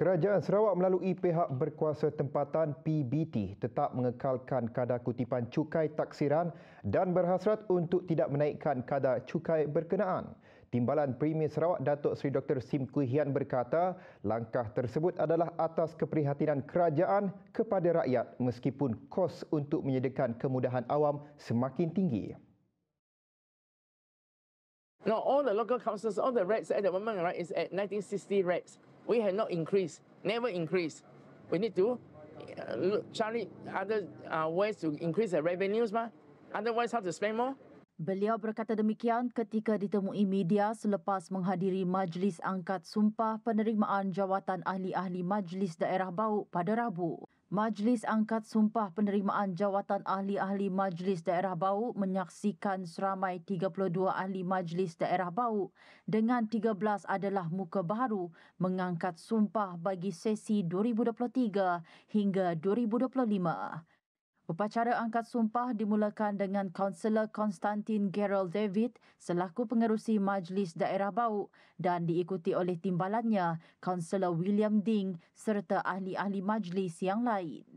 Kerajaan Sarawak melalui pihak berkuasa tempatan PBT tetap mengekalkan kadar kutipan cukai taksiran dan berhasrat untuk tidak menaikkan kadar cukai berkenaan. Timbalan Premier Sarawak Datuk Seri Dr. Sim Kui Hian berkata, langkah tersebut adalah atas keprihatinan kerajaan kepada rakyat meskipun kos untuk menyediakan kemudahan awam semakin tinggi. No, all the local councils, all the rates at the moment, right, is at 1960 rates. We have not increased, never increased. We need to uh, cari other uh, ways to increase the revenues, ma. Otherwise, how to spend more? Beliau berkata demikian ketika ditemui media selepas menghadiri Majlis Angkat Sumpah Penerimaan Jawatan Ahli-Ahli Majlis Daerah Bau pada Rabu. Majlis angkat sumpah penerimaan jawatan ahli-ahli Majlis Daerah Bau menyaksikan seramai 32 ahli Majlis Daerah Bau dengan 13 adalah muka baru mengangkat sumpah bagi sesi 2023 hingga 2025. Upacara angkat sumpah dimulakan dengan Kaunselor Konstantin Gerald David selaku pengerusi Majlis Daerah Bau dan diikuti oleh timbalannya Kaunselor William Ding serta ahli-ahli majlis yang lain.